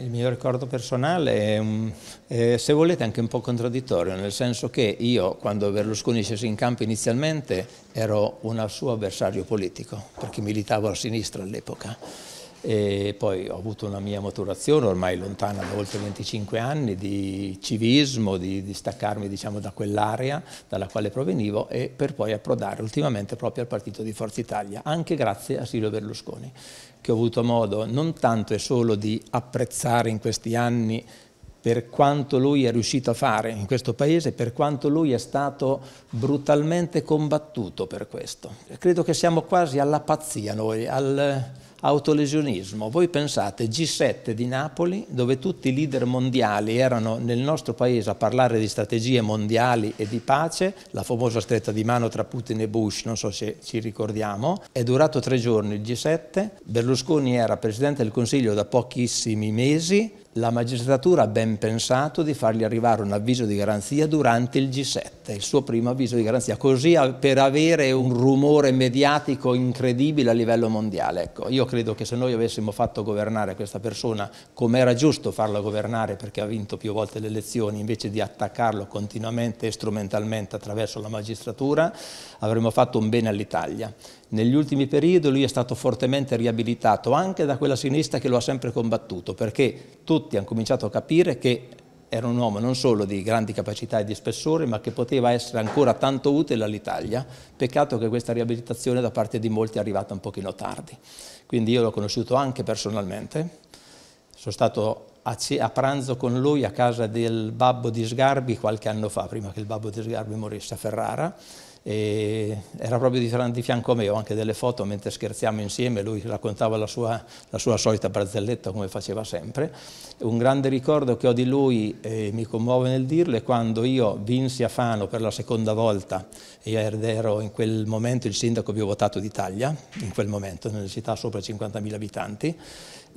Il mio ricordo personale è, se volete, anche un po' contraddittorio, nel senso che io, quando Berlusconi scese in campo inizialmente, ero un suo avversario politico, perché militavo a sinistra all'epoca. E poi ho avuto una mia maturazione ormai lontana da oltre 25 anni di civismo, di, di staccarmi diciamo, da quell'area dalla quale provenivo e per poi approdare ultimamente proprio al partito di Forza Italia, anche grazie a Silvio Berlusconi, che ho avuto modo non tanto e solo di apprezzare in questi anni per quanto lui è riuscito a fare in questo paese, per quanto lui è stato brutalmente combattuto per questo. Credo che siamo quasi alla pazzia noi, al autolesionismo. Voi pensate G7 di Napoli, dove tutti i leader mondiali erano nel nostro paese a parlare di strategie mondiali e di pace, la famosa stretta di mano tra Putin e Bush, non so se ci ricordiamo, è durato tre giorni il G7, Berlusconi era presidente del Consiglio da pochissimi mesi, la magistratura ha ben pensato di fargli arrivare un avviso di garanzia durante il G7, il suo primo avviso di garanzia, così per avere un rumore mediatico incredibile a livello mondiale. Ecco, io credo che se noi avessimo fatto governare questa persona come era giusto farla governare perché ha vinto più volte le elezioni, invece di attaccarlo continuamente e strumentalmente attraverso la magistratura, avremmo fatto un bene all'Italia. Negli ultimi periodi lui è stato fortemente riabilitato anche da quella sinistra che lo ha sempre combattuto, perché tutti hanno cominciato a capire che era un uomo non solo di grandi capacità e di spessore, ma che poteva essere ancora tanto utile all'Italia. Peccato che questa riabilitazione da parte di molti è arrivata un pochino tardi. Quindi io l'ho conosciuto anche personalmente, sono stato a, pranzo con lui a casa del babbo di Sgarbi qualche anno fa, prima che il babbo di Sgarbi morisse a Ferrara, e era proprio di, fianco a me, ho anche delle foto mentre scherziamo insieme, lui raccontava la sua, la sua solita barzelletta come faceva sempre. Un grande ricordo che ho di lui e mi commuove nel dirlo è quando io vinsi a Fano per la seconda volta e ero in quel momento il sindaco più votato d'Italia, in quel momento, nelle città sopra 50.000 abitanti,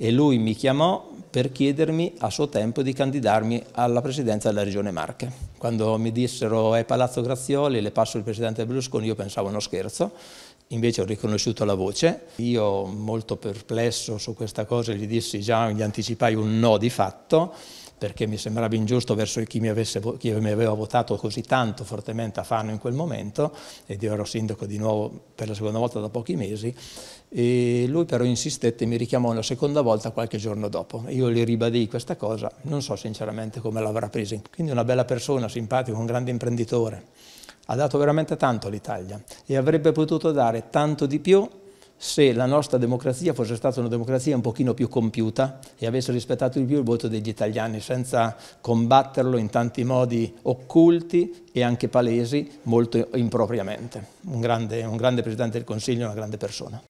e lui mi chiamò per chiedermi a suo tempo di candidarmi alla presidenza della Regione Marche. Quando mi dissero è Palazzo Grazioli, le passo il presidente presidente Berlusconi io pensavo uno scherzo, invece ho riconosciuto la voce. Io molto perplesso su questa cosa gli dissi già, gli anticipai un no di fatto perché mi sembrava ingiusto verso chi mi, avesse, chi mi, aveva votato così tanto fortemente a Fano in quel momento, ed io ero sindaco di nuovo per la seconda volta da pochi mesi, e lui però insistette e mi richiamò una seconda volta qualche giorno dopo. Io gli ribadii questa cosa, non so sinceramente come l'avrà presa. Quindi una bella persona, simpatico, un grande imprenditore ha dato veramente tanto all'Italia e avrebbe potuto dare tanto di più se la nostra democrazia fosse stata una democrazia un pochino più compiuta e avesse rispettato di più il voto degli italiani senza combatterlo in tanti modi occulti e anche palesi molto impropriamente. Un grande, un grande Presidente del Consiglio, una grande persona.